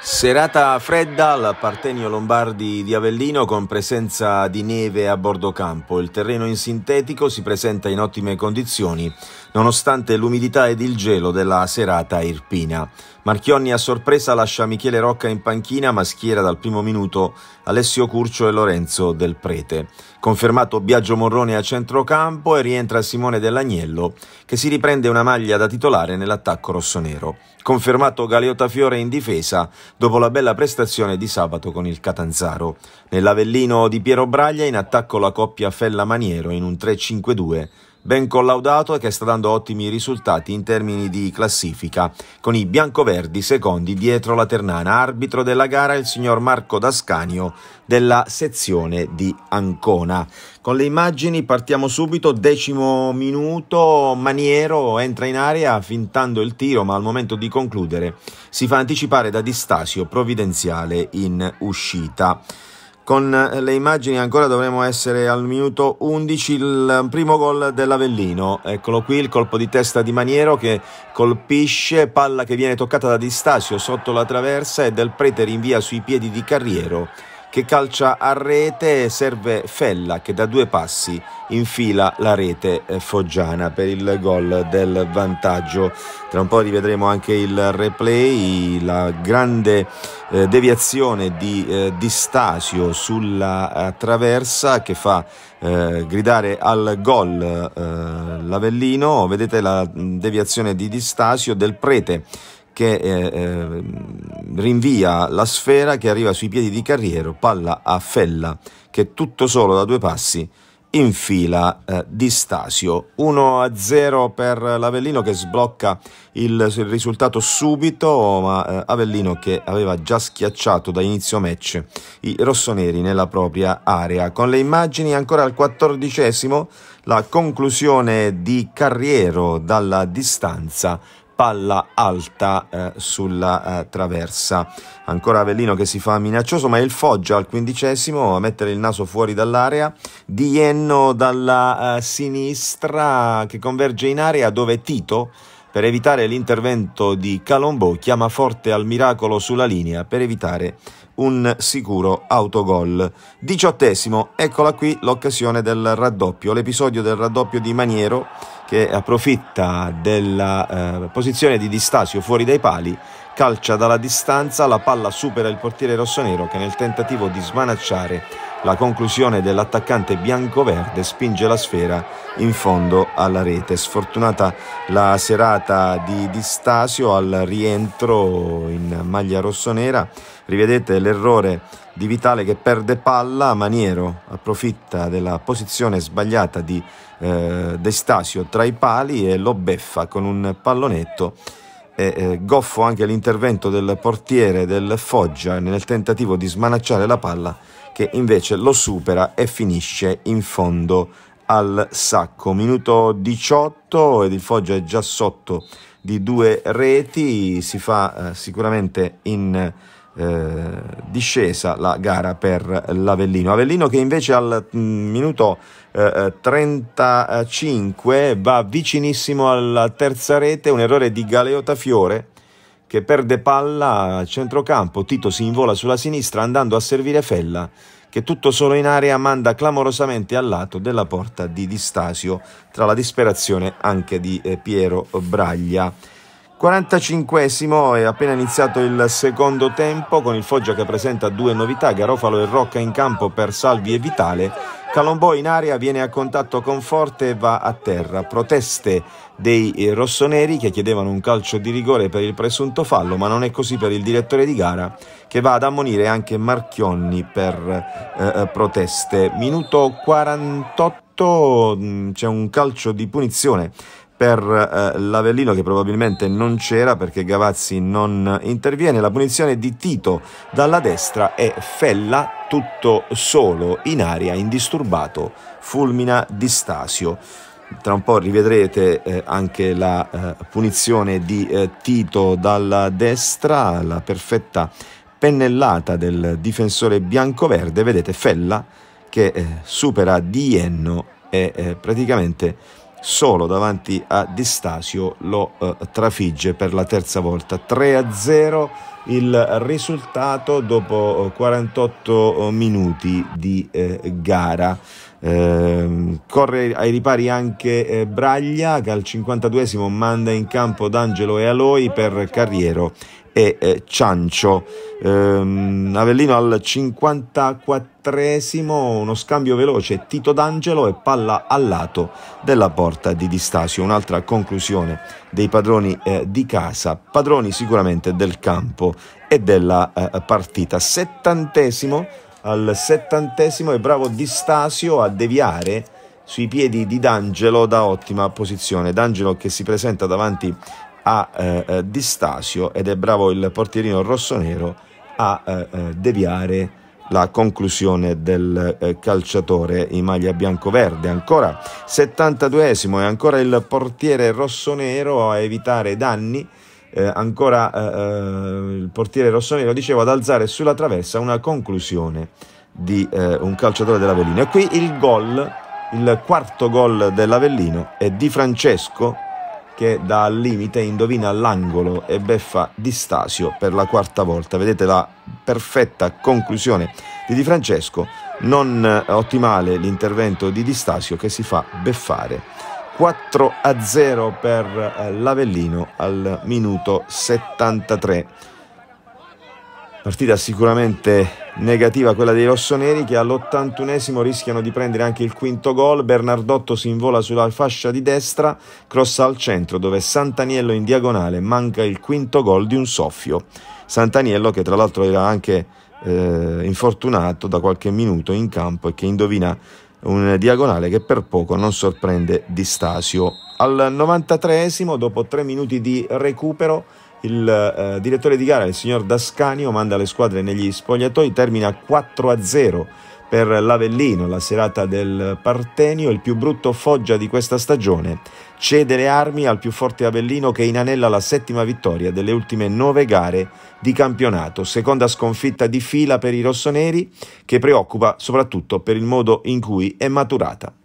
Serata fredda al Partenio Lombardi di Avellino con presenza di neve a bordo campo. Il terreno in sintetico si presenta in ottime condizioni nonostante l'umidità ed il gelo della serata irpina. Marchionni a sorpresa lascia Michele Rocca in panchina ma schiera dal primo minuto Alessio Curcio e Lorenzo Del Prete. Confermato Biagio Morrone a centrocampo e rientra Simone Dell'Agnello che si riprende una maglia da titolare nell'attacco rossonero. Confermato Galeotta Fiore in difesa dopo la bella prestazione di sabato con il Catanzaro. Nell'Avellino di Piero Braglia in attacco la coppia Fella Maniero in un 3-5-2 ben collaudato e che sta dando ottimi risultati in termini di classifica, con i biancoverdi secondi dietro la Ternana. Arbitro della gara il signor Marco Dascanio della sezione di Ancona. Con le immagini partiamo subito, decimo minuto, Maniero entra in area fintando il tiro, ma al momento di concludere si fa anticipare da Distasio provvidenziale in uscita con eh, le immagini ancora dovremo essere al minuto 11 il primo gol dell'Avellino eccolo qui il colpo di testa di Maniero che colpisce palla che viene toccata da Distasio sotto la traversa e del prete rinvia sui piedi di Carriero che calcia a rete e serve Fella che da due passi infila la rete eh, foggiana per il gol del vantaggio. Tra un po' rivedremo anche il replay, la grande eh, deviazione di, eh, di, Stasio sulla eh, traversa che fa eh, gridare al gol l'Avellino, vedete la mm, deviazione di Di Stasio del prete che eh, eh, rinvia la sfera che arriva sui piedi di Carriero, palla a Fella che tutto solo da due passi infila eh, di Stasio. 1-0 per l'Avellino che sblocca il, il risultato subito, ma eh, Avellino che aveva già schiacciato da inizio match i rossoneri nella propria area. Con le immagini ancora al quattordicesimo la conclusione di Carriero dalla distanza palla alta eh, sulla eh, traversa. Ancora Avellino che si fa minaccioso, ma è il Foggia al quindicesimo a mettere il naso fuori dall'area. Di Ienno dalla eh, sinistra che converge in area dove Tito per evitare l'intervento di Calombo chiama forte al miracolo sulla linea per evitare un sicuro autogol. Diciottesimo, eccola qui l'occasione del raddoppio, l'episodio del raddoppio di Maniero che approfitta della eh, posizione di Distasio fuori dai pali, calcia dalla distanza, la palla supera il portiere rossonero che nel tentativo di smanacciare la conclusione dell'attaccante bianco-verde spinge la sfera in fondo alla rete. Sfortunata la serata di Di Stasio al rientro in maglia rossonera. Rivedete l'errore di Vitale che perde palla, Maniero approfitta della posizione sbagliata di eh, Stasio tra i pali e lo beffa con un pallonetto e eh, goffo anche l'intervento del portiere del Foggia nel tentativo di smanacciare la palla che invece lo supera e finisce in fondo al sacco. Minuto 18 ed il Foggia è già sotto di due reti, si fa eh, sicuramente in eh, discesa la gara per l'Avellino. Avellino che invece al mm, minuto eh, 35 eh, va vicinissimo alla terza rete, un errore di Galeota Fiore che perde palla a centrocampo, Tito si invola sulla sinistra andando a servire Fella che tutto solo in area manda clamorosamente al lato della porta di Distasio tra la disperazione anche di eh, Piero Braglia. 45esimo è appena iniziato il secondo tempo con il Foggia che presenta due novità, Garofalo e Rocca in campo per Salvi e Vitale. Calombò in aria viene a contatto con Forte e va a terra. Proteste dei rossoneri che chiedevano un calcio di rigore per il presunto fallo, ma non è così per il direttore di gara che va ad ammonire anche Marchionni per eh, proteste. Minuto 48 mm, c'è un calcio di punizione per eh, l'Avellino che probabilmente non c'era perché Gavazzi non interviene. La punizione di Tito dalla destra è Fella tutto solo in aria, indisturbato, fulmina di Stasio. Tra un po' rivedrete eh, anche la eh, punizione di eh, Tito dalla destra, la perfetta pennellata del difensore bianco-verde. Vedete Fella che eh, supera Dienno e eh, praticamente solo davanti a Distasio lo eh, trafigge per la terza volta 3 a 0 il risultato dopo 48 eh, eh, minuti di eh, gara. Eh, corre ai ripari anche eh, Braglia che al 52esimo manda in campo D'Angelo e Aloi per Carriero e eh, Ciancio. Ehm, Avellino al 54esimo uno scambio veloce Tito D'Angelo e palla al lato della porta di Distasio. Un'altra conclusione dei padroni di casa, padroni sicuramente del campo e della eh, partita. Settantesimo al settantesimo è bravo Di Stasio a deviare sui piedi di D'Angelo da ottima posizione. D'Angelo che si presenta davanti a eh, eh Di Stasio ed è bravo il portierino rossonero a eh, eh, deviare la conclusione del eh, calciatore in maglia bianco-verde. Ancora 72esimo e ancora il portiere rossonero a evitare danni eh, ancora eh, eh il portiere rossonero, diceva ad alzare sulla traversa una conclusione di eh, un calciatore dell'Avellino. E qui il gol, il quarto gol dell'Avellino è di Francesco che al limite indovina l'angolo e beffa di Stasio per la quarta volta. Vedete la perfetta conclusione di Di Francesco, non eh, ottimale l'intervento di Di Stasio che si fa beffare 4 a 0 per eh, l'Avellino al minuto 73. Partita sicuramente negativa quella dei rossoneri che all'81esimo rischiano di prendere anche il quinto gol. Bernardotto si invola sulla fascia di destra, crossa al centro dove Santaniello in diagonale manca il quinto gol di un soffio. Santaniello che tra l'altro era anche eh, infortunato da qualche minuto in campo e che indovina un diagonale che per poco non sorprende Di Stasio. Al 93esimo, dopo tre minuti di recupero, il eh, direttore di gara, il signor Dascanio, manda le squadre negli spogliatoi, termina 4-0 per l'Avellino la serata del Partenio, il più brutto foggia di questa stagione cede le armi al più forte Avellino che inanella la settima vittoria delle ultime nove gare di campionato, seconda sconfitta di fila per i rossoneri che preoccupa soprattutto per il modo in cui è maturata.